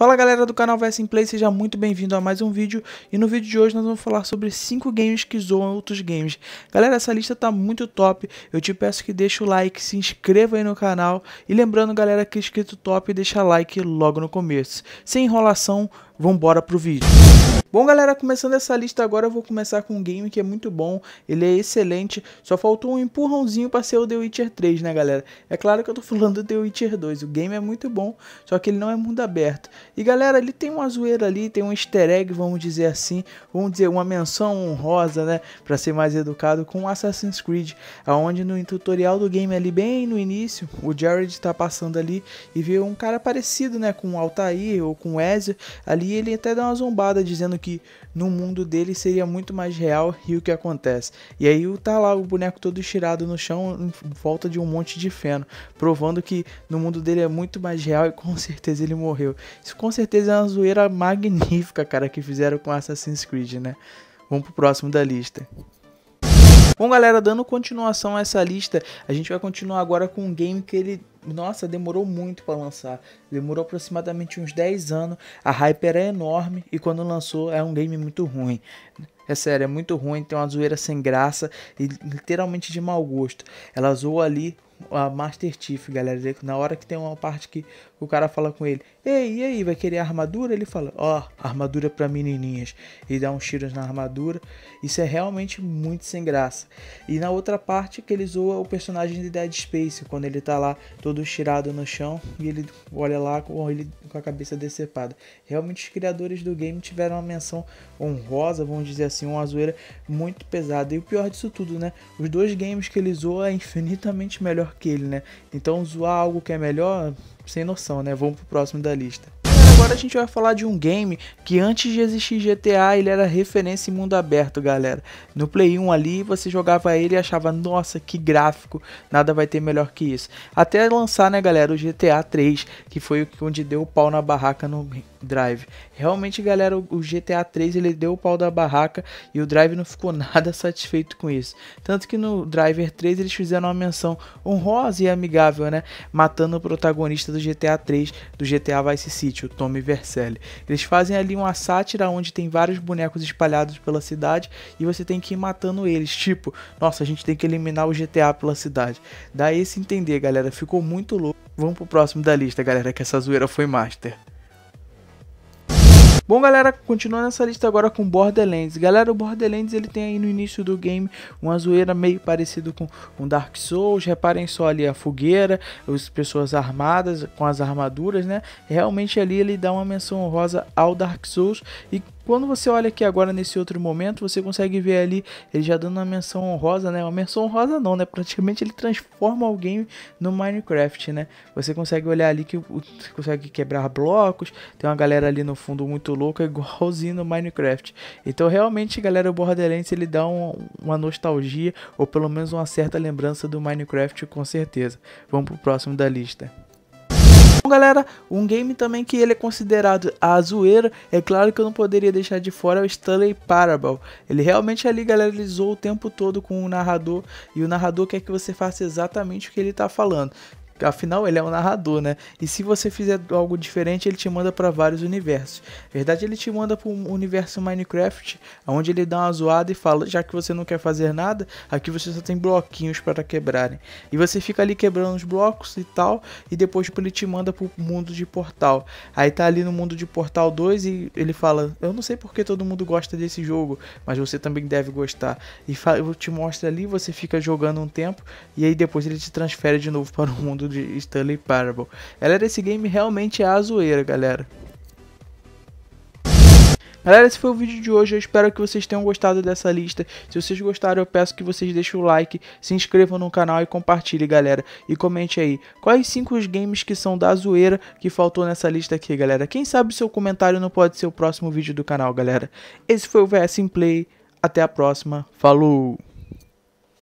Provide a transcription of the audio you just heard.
Fala galera do canal Versa Play, seja muito bem-vindo a mais um vídeo e no vídeo de hoje nós vamos falar sobre 5 games que zoam outros games. Galera, essa lista tá muito top, eu te peço que deixe o like, se inscreva aí no canal e lembrando galera que é inscrito top deixa like logo no começo. Sem enrolação, vambora pro vídeo. Bom, galera, começando essa lista agora, eu vou começar com um game que é muito bom, ele é excelente, só faltou um empurrãozinho para ser o The Witcher 3, né, galera? É claro que eu tô falando do The Witcher 2, o game é muito bom, só que ele não é mundo aberto. E, galera, ele tem uma zoeira ali, tem um easter egg, vamos dizer assim, vamos dizer, uma menção honrosa, né, para ser mais educado, com Assassin's Creed, aonde no tutorial do game ali, bem no início, o Jared tá passando ali e vê um cara parecido, né, com o Altair ou com o Ezio, ali ele até dá uma zombada dizendo que no mundo dele seria muito mais real e o que acontece. E aí tá lá o boneco todo estirado no chão em volta de um monte de feno, provando que no mundo dele é muito mais real e com certeza ele morreu. Isso com certeza é uma zoeira magnífica, cara, que fizeram com Assassin's Creed, né? Vamos pro próximo da lista. Bom, galera, dando continuação a essa lista, a gente vai continuar agora com um game que ele nossa, demorou muito para lançar. Demorou aproximadamente uns 10 anos. A hype era enorme e quando lançou é um game muito ruim. É sério, é muito ruim, tem uma zoeira sem graça e literalmente de mau gosto. Ela zoou ali a Master Chief, galera. Na hora que tem uma parte que o cara fala com ele, ei, e aí, vai querer armadura? Ele fala, ó, oh, armadura para menininhas. E dá uns tiros na armadura. Isso é realmente muito sem graça. E na outra parte que ele zoa o personagem de Dead Space, quando ele tá lá todo estirado no chão e ele olha lá com, ele, com a cabeça decepada. Realmente os criadores do game tiveram uma menção honrosa, vamos dizer assim, uma zoeira muito pesada. E o pior disso tudo, né? Os dois games que ele zoa é infinitamente melhor melhor que ele, né? Então zoar algo que é melhor, sem noção, né? Vamos pro próximo da lista. Agora a gente vai falar de um game que antes de existir GTA, ele era referência em mundo aberto, galera. No Play 1 ali, você jogava ele e achava, nossa, que gráfico, nada vai ter melhor que isso. Até lançar, né, galera, o GTA 3, que foi onde deu o pau na barraca no Drive. Realmente, galera, o GTA 3 ele deu o pau da barraca e o Drive não ficou nada satisfeito com isso. Tanto que no Driver 3 eles fizeram uma menção honrosa e amigável, né? Matando o protagonista do GTA 3, do GTA Vice City, o Tommy Vercelli. Eles fazem ali uma sátira onde tem vários bonecos espalhados pela cidade e você tem que ir matando eles. Tipo, nossa, a gente tem que eliminar o GTA pela cidade. Daí, se entender, galera. Ficou muito louco. Vamos pro próximo da lista, galera, que essa zoeira foi master. Bom, galera, continuando essa lista agora com Borderlands. Galera, o Borderlands ele tem aí no início do game uma zoeira meio parecido com um Dark Souls. Reparem só ali a fogueira, as pessoas armadas com as armaduras, né? Realmente ali ele dá uma menção honrosa ao Dark Souls e quando você olha aqui agora nesse outro momento, você consegue ver ali ele já dando uma menção honrosa, né? Uma menção honrosa não, né? Praticamente ele transforma o game no Minecraft, né? Você consegue olhar ali que consegue quebrar blocos, tem uma galera ali no fundo muito louca, igualzinho no Minecraft. Então realmente, galera, o Borderlands ele dá um, uma nostalgia ou pelo menos uma certa lembrança do Minecraft com certeza. Vamos pro próximo da lista. Bom, galera, um game também que ele é considerado a zoeira, é claro que eu não poderia deixar de fora é o Stanley Parable. Ele realmente ali, galera, ele zoou o tempo todo com o narrador e o narrador quer que você faça exatamente o que ele tá falando. Afinal, ele é um narrador, né? E se você fizer algo diferente, ele te manda para vários universos. Na verdade, ele te manda para um universo Minecraft, onde ele dá uma zoada e fala: já que você não quer fazer nada, aqui você só tem bloquinhos para quebrarem. E você fica ali quebrando os blocos e tal, e depois tipo, ele te manda para o mundo de portal. Aí tá ali no mundo de portal 2 e ele fala: eu não sei porque todo mundo gosta desse jogo, mas você também deve gostar. E eu te mostra ali, você fica jogando um tempo, e aí depois ele te transfere de novo para o mundo de Stanley Parable. Galera, esse game realmente é a zoeira, galera. Galera, esse foi o vídeo de hoje. Eu espero que vocês tenham gostado dessa lista. Se vocês gostaram, eu peço que vocês deixem o like, se inscrevam no canal e compartilhem, galera. E comente aí quais 5 os games que são da zoeira que faltou nessa lista aqui, galera. Quem sabe seu comentário não pode ser o próximo vídeo do canal, galera. Esse foi o VS in Play. Até a próxima. Falou!